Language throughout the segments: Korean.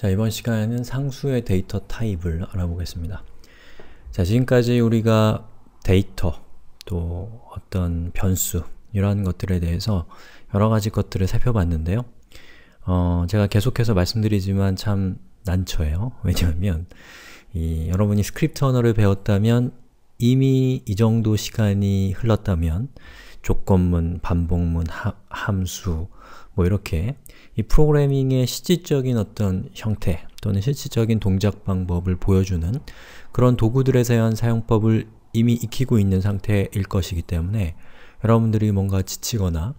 자, 이번 시간에는 상수의 데이터 타입을 알아보겠습니다. 자, 지금까지 우리가 데이터, 또 어떤 변수, 이러 것들에 대해서 여러 가지 것들을 살펴봤는데요. 어, 제가 계속해서 말씀드리지만 참 난처해요. 왜냐하면 이, 여러분이 스크립트 언어를 배웠다면 이미 이 정도 시간이 흘렀다면 조건문, 반복문, 하, 함수 뭐 이렇게 이 프로그래밍의 실질적인 어떤 형태 또는 실질적인 동작 방법을 보여주는 그런 도구들에 대한 사용법을 이미 익히고 있는 상태일 것이기 때문에 여러분들이 뭔가 지치거나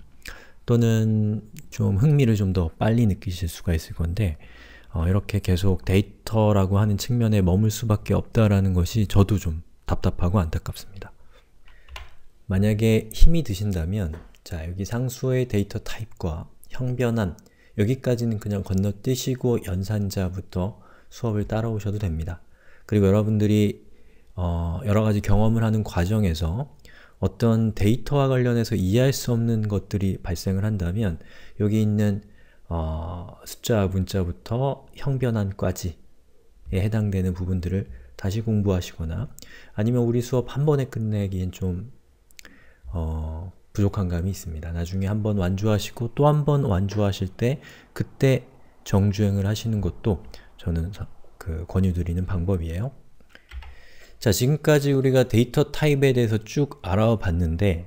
또는 좀 흥미를 좀 더 빨리 느끼실 수가 있을 건데 어, 이렇게 계속 데이터라고 하는 측면에 머물 수밖에 없다라는 것이 저도 좀 답답하고 안타깝습니다. 만약에 힘이 드신다면 자 여기 상수의 데이터 타입과 형변환 여기까지는 그냥 건너뛰시고 연산자부터 수업을 따라오셔도 됩니다. 그리고 여러분들이 어, 여러가지 경험을 하는 과정에서 어떤 데이터와 관련해서 이해할 수 없는 것들이 발생을 한다면 여기 있는 어, 숫자 문자부터 형변환까지에 해당되는 부분들을 다시 공부하시거나 아니면 우리 수업 한 번에 끝내기엔 좀 어, 부족한 감이 있습니다. 나중에 한번 완주하시고 또 한번 완주하실 때 그때 정주행을 하시는 것도 저는 그 권유드리는 방법이에요. 자, 지금까지 우리가 데이터 타입에 대해서 쭉 알아봤는데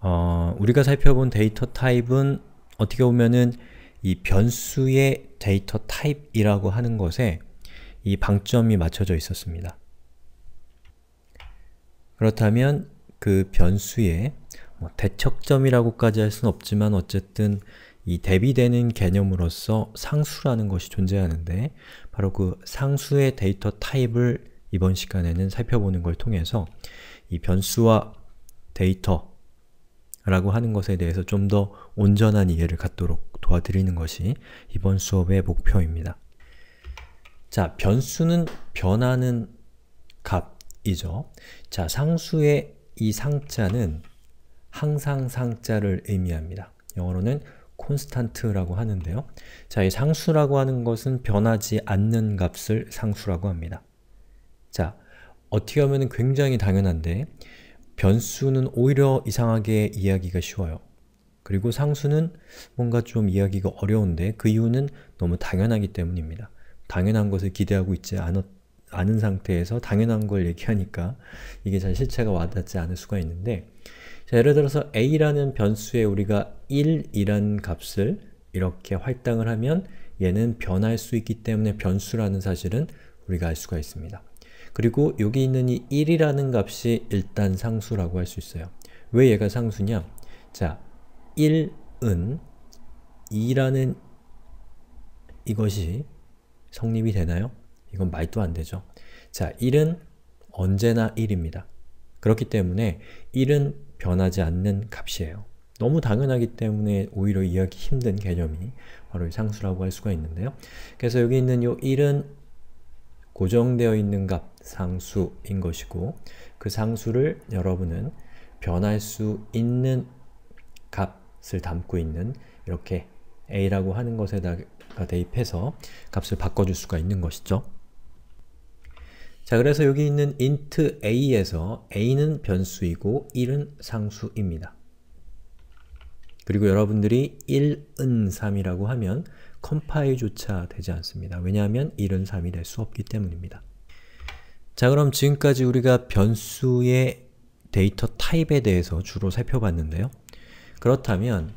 어, 우리가 살펴본 데이터 타입은 어떻게 보면은 이 변수의 데이터 타입이라고 하는 것에 이 방점이 맞춰져 있었습니다. 그렇다면 그 변수에 뭐 대척점이라고까지 할 수는 없지만 어쨌든 이 대비되는 개념으로서 상수라는 것이 존재하는데 바로 그 상수의 데이터 타입을 이번 시간에는 살펴보는 걸 통해서 이 변수와 데이터라고 하는 것에 대해서 좀 더 온전한 이해를 갖도록 도와드리는 것이 이번 수업의 목표입니다. 자, 변수는 변하는 값이죠. 자, 상수의 이 상자는 항상 상자를 의미합니다. 영어로는 c o n s 콘스탄트라고 하는데요. 자, 이 상수라고 하는 것은 변하지 않는 값을 상수라고 합니다. 자, 어떻게 하면 굉장히 당연한데 변수는 오히려 이상하게 이해하기가 쉬워요. 그리고 상수는 뭔가 좀 이해하기가 어려운데 그 이유는 너무 당연하기 때문입니다. 당연한 것을 기대하고 있지 않았, 아는 상태에서 당연한 걸 얘기하니까 이게 잘 실체가 와닿지 않을 수가 있는데 자, 예를 들어서 a라는 변수에 우리가 1이라는 값을 이렇게 활당을 하면 얘는 변할 수 있기 때문에 변수라는 사실은 우리가 알 수가 있습니다. 그리고 여기 있는 이 1이라는 값이 일단 상수라고 할 수 있어요. 왜 얘가 상수냐? 자, 1은 2라는 이것이 성립이 되나요? 이건 말도 안 되죠. 자, 1은 언제나 1입니다. 그렇기 때문에 1은 변하지 않는 값이에요. 너무 당연하기 때문에 오히려 이해하기 힘든 개념이 바로 상수라고 할 수가 있는데요. 그래서 여기 있는 요 1은 고정되어 있는 값 상수인 것이고 그 상수를 여러분은 변할 수 있는 값을 담고 있는 이렇게 a라고 하는 것에다가 대입해서 값을 바꿔줄 수가 있는 것이죠. 자, 그래서 여기 있는 int a에서 a는 변수이고 1은 상수입니다. 그리고 여러분들이 1은 3이라고 하면 컴파일조차 되지 않습니다. 왜냐하면 1은 3이 될 수 없기 때문입니다. 자 그럼 지금까지 우리가 변수의 데이터 타입에 대해서 주로 살펴봤는데요. 그렇다면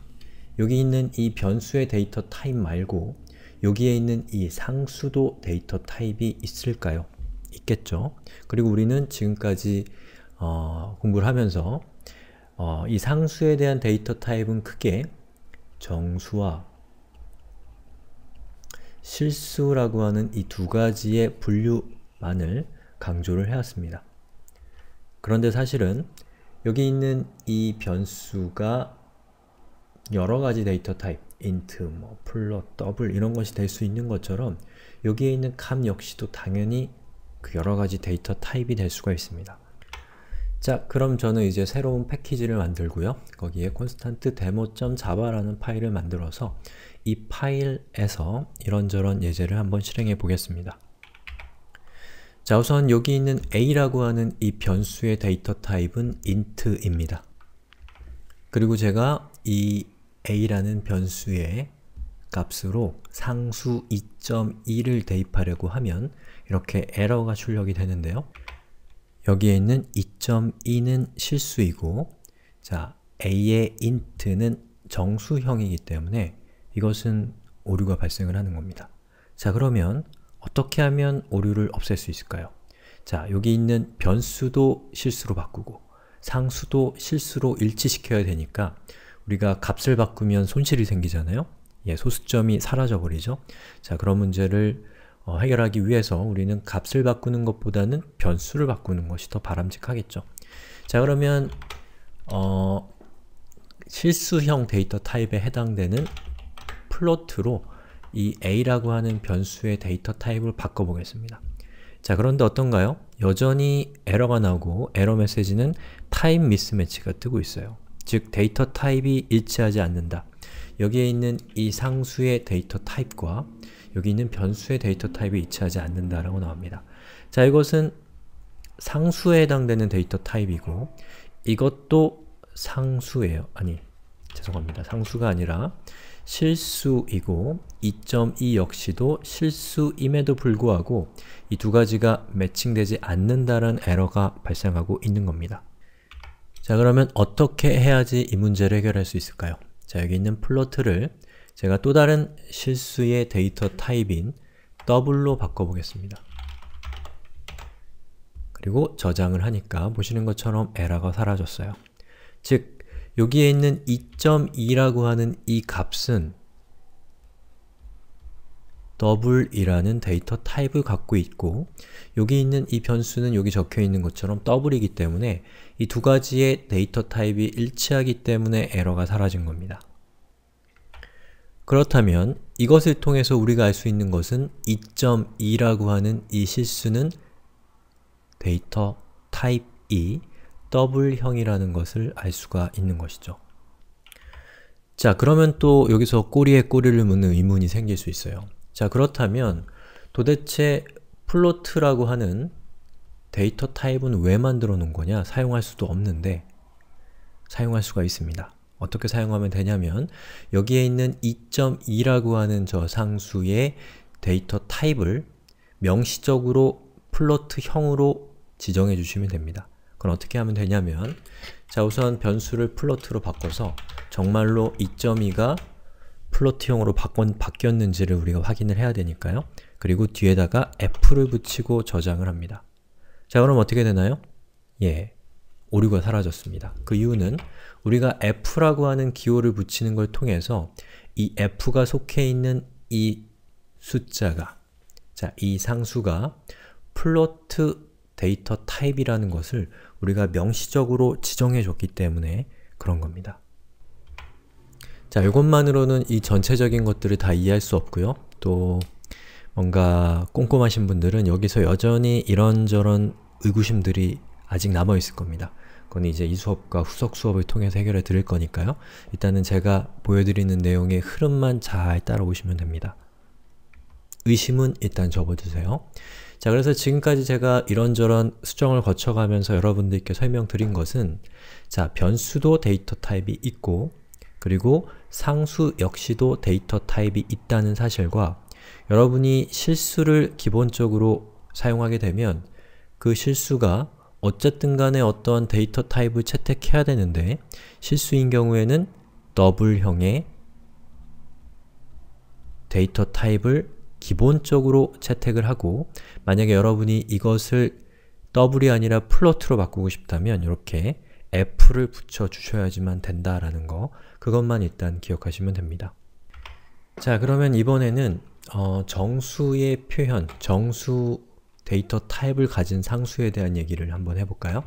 여기 있는 이 변수의 데이터 타입 말고 여기에 있는 이 상수도 데이터 타입이 있을까요? 있겠죠. 그리고 우리는 지금까지 어, 공부를 하면서 어, 이 상수에 대한 데이터 타입은 크게 정수와 실수라고 하는 이 두 가지의 분류만을 강조를 해왔습니다. 그런데 사실은 여기 있는 이 변수가 여러 가지 데이터 타입, 인트, 뭐, 플롯, 더블 이런 것이 될 수 있는 것처럼 여기에 있는 값 역시도 당연히 그 여러가지 데이터 타입이 될 수가 있습니다. 자, 그럼 저는 이제 새로운 패키지를 만들고요. 거기에 const demo.java라는 파일을 만들어서 이 파일에서 이런저런 예제를 한번 실행해 보겠습니다. 자, 우선 여기 있는 a라고 하는 이 변수의 데이터 타입은 int입니다. 그리고 제가 이 a라는 변수의 값으로 상수 2.2를 대입하려고 하면 이렇게 에러가 출력이 되는데요. 여기에 있는 2.2는 실수이고 자 a의 int는 정수형이기 때문에 이것은 오류가 발생을 하는 겁니다. 자 그러면 어떻게 하면 오류를 없앨 수 있을까요? 자 여기 있는 변수도 실수로 바꾸고 상수도 실수로 일치시켜야 되니까 우리가 값을 바꾸면 손실이 생기잖아요? 예, 소수점이 사라져버리죠? 자, 그런 문제를 어, 해결하기 위해서 우리는 값을 바꾸는 것보다는 변수를 바꾸는 것이 더 바람직하겠죠. 자 그러면 어, 실수형 데이터 타입에 해당되는 플로트로 이 a라고 하는 변수의 데이터 타입을 바꿔보겠습니다. 자 그런데 어떤가요? 여전히 에러가 나오고 에러 메시지는 타입 미스매치가 뜨고 있어요. 즉 데이터 타입이 일치하지 않는다. 여기에 있는 이 상수의 데이터 타입과 여기 있는 변수의 데이터 타입이 이치하지 않는다라고 나옵니다. 자, 이것은 상수에 해당되는 데이터 타입이고 이것도 상수예요. 아니, 죄송합니다. 상수가 아니라 실수이고 2.2 역시도 실수임에도 불구하고 이 두 가지가 매칭되지 않는다는 에러가 발생하고 있는 겁니다. 자 그러면 어떻게 해야지 이 문제를 해결할 수 있을까요? 자 여기 있는 플로트를 제가 또 다른 실수의 데이터 타입인 더블로 바꿔보겠습니다. 그리고 저장을 하니까 보시는 것처럼 에러가 사라졌어요. 즉, 여기에 있는 2.2라고 하는 이 값은 더블이라는 데이터 타입을 갖고 있고 여기 있는 이 변수는 여기 적혀 있는 것처럼 더블이기 때문에 이 두 가지의 데이터 타입이 일치하기 때문에 에러가 사라진 겁니다. 그렇다면 이것을 통해서 우리가 알 수 있는 것은 2.2라고 하는 이 실수는 데이터 타입 2, 더블형이라는 것을 알 수가 있는 것이죠. 자, 그러면 또 여기서 꼬리에 꼬리를 묻는 의문이 생길 수 있어요. 자, 그렇다면 도대체 플로트라고 하는 데이터 타입은 왜 만들어 놓은 거냐? 사용할 수도 없는데 사용할 수가 있습니다. 어떻게 사용하면 되냐면 여기에 있는 2.2라고 하는 저 상수의 데이터 타입을 명시적으로 플러트형으로 지정해 주시면 됩니다. 그럼 어떻게 하면 되냐면 자 우선 변수를 플러트로 바꿔서 정말로 2.2가 플러트형으로 바꾼, 바뀌었는지를 우리가 확인을 해야 되니까요. 그리고 뒤에다가 f를 붙이고 저장을 합니다. 자 그럼 어떻게 되나요? 예, 오류가 사라졌습니다. 그 이유는 우리가 f라고 하는 기호를 붙이는 걸 통해서 이 f가 속해 있는 이 숫자가 자, 이 상수가 플로트 데이터 타입이라는 것을 우리가 명시적으로 지정해 줬기 때문에 그런 겁니다. 자, 이것만으로는 이 전체적인 것들을 다 이해할 수 없고요. 또 뭔가 꼼꼼하신 분들은 여기서 여전히 이런저런 의구심들이 아직 남아 있을 겁니다. 그건 이제 이 수업과 후속 수업을 통해서 해결해 드릴 거니까요. 일단은 제가 보여드리는 내용의 흐름만 잘 따라오시면 됩니다. 의심은 일단 접어두세요. 자, 그래서 지금까지 제가 이런저런 수정을 거쳐가면서 여러분들께 설명드린 것은 자, 변수도 데이터 타입이 있고 그리고 상수 역시도 데이터 타입이 있다는 사실과 여러분이 실수를 기본적으로 사용하게 되면 그 실수가 어쨌든 간에 어떠한 데이터 타입을 채택해야 되는데 실수인 경우에는 더블형의 데이터 타입을 기본적으로 채택을 하고 만약에 여러분이 이것을 더블이 아니라 플롯트로 바꾸고 싶다면 이렇게 f를 붙여주셔야지만 된다라는 거 그것만 일단 기억하시면 됩니다. 자 그러면 이번에는 어, 정수의 표현, 정수 데이터 타입을 가진 상수에 대한 얘기를 한번 해볼까요?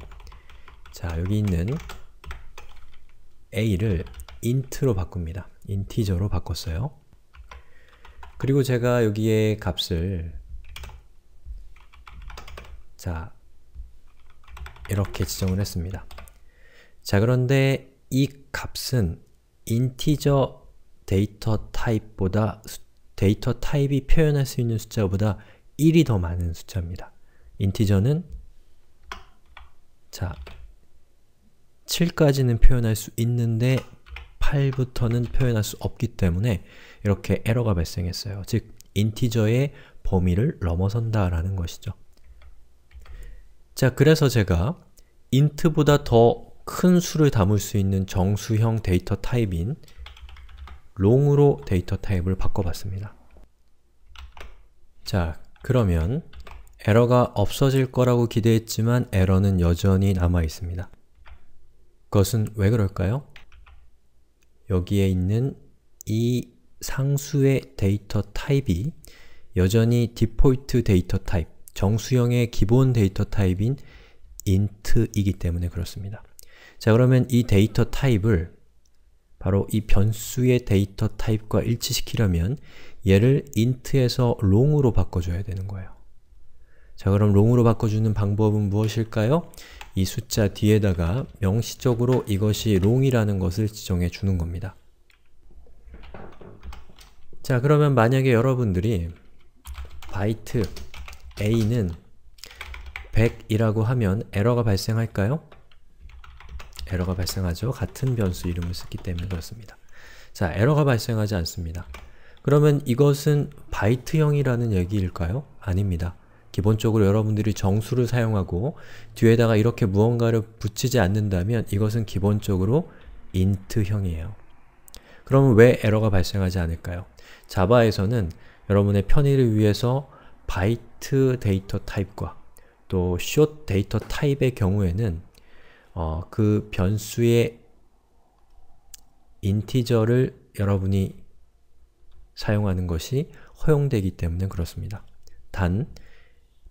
자, 여기 있는 a를 int로 바꿉니다. 인티저로 바꿨어요. 그리고 제가 여기에 값을 자, 이렇게 지정을 했습니다. 자, 그런데 이 값은 인티저 데이터 타입보다 데이터 타입이 표현할 수 있는 숫자보다 1이 더 많은 숫자입니다. 인티저는 자 7까지는 표현할 수 있는데 8부터는 표현할 수 없기 때문에 이렇게 에러가 발생했어요. 즉, 인티저의 범위를 넘어선다라는 것이죠. 자, 그래서 제가 i n 보다더 큰 수를 담을 수 있는 정수형 데이터 타입인 l 으로 데이터 타입을 바꿔봤습니다. 자, 그러면 에러가 없어질 거라고 기대했지만 에러는 여전히 남아 있습니다. 그것은 왜 그럴까요? 여기에 있는 이 상수의 데이터 타입이 여전히 디폴트 데이터 타입, 정수형의 기본 데이터 타입인 int이기 때문에 그렇습니다. 자 그러면 이 데이터 타입을 바로 이 변수의 데이터 타입과 일치시키려면 얘를 int에서 long으로 바꿔줘야 되는 거예요. 자 그럼 long으로 바꿔주는 방법은 무엇일까요? 이 숫자 뒤에다가 명시적으로 이것이 long이라는 것을 지정해 주는 겁니다. 자 그러면 만약에 여러분들이 바이트 a는 100이라고 하면 에러가 발생할까요? 에러가 발생하죠. 같은 변수 이름을 쓰기 때문에 그렇습니다. 자, 에러가 발생하지 않습니다. 그러면 이것은 바이트형이라는 얘기일까요? 아닙니다. 기본적으로 여러분들이 정수를 사용하고 뒤에다가 이렇게 무언가를 붙이지 않는다면 이것은 기본적으로 i n 형이에요 그러면 왜 에러가 발생하지 않을까요? 자바에서는 여러분의 편의를 위해서 바이트 데이터 타입과 또 s 데이터 타입의 경우에는 어, 그 변수의 인티저를 여러분이 사용하는 것이 허용되기 때문에 그렇습니다. 단,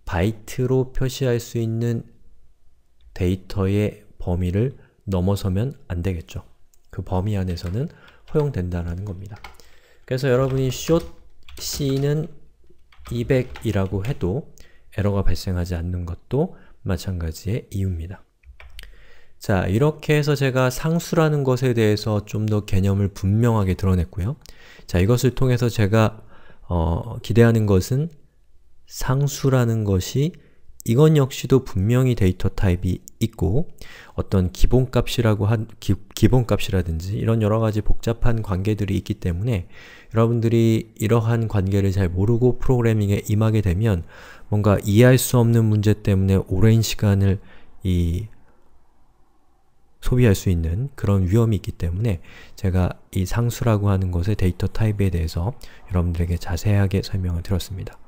바이트로 표시할 수 있는 데이터의 범위를 넘어서면 안 되겠죠. 그 범위 안에서는 허용된다라는 겁니다. 그래서 여러분이 short c는 200이라고 해도 에러가 발생하지 않는 것도 마찬가지의 이유입니다. 자, 이렇게 해서 제가 상수라는 것에 대해서 좀 더 개념을 분명하게 드러냈고요. 자, 이것을 통해서 제가 어, 기대하는 것은 상수라는 것이 이건 역시도 분명히 데이터 타입이 있고 어떤 기본값이라고 한 기, 기본값이라든지 이런 여러 가지 복잡한 관계들이 있기 때문에 여러분들이 이러한 관계를 잘 모르고 프로그래밍에 임하게 되면 뭔가 이해할 수 없는 문제 때문에 오랜 시간을 이 소비할 수 있는 그런 위험이 있기 때문에 제가 이 상수라고 하는 것의 데이터 타입에 대해서 여러분들에게 자세하게 설명을 드렸습니다.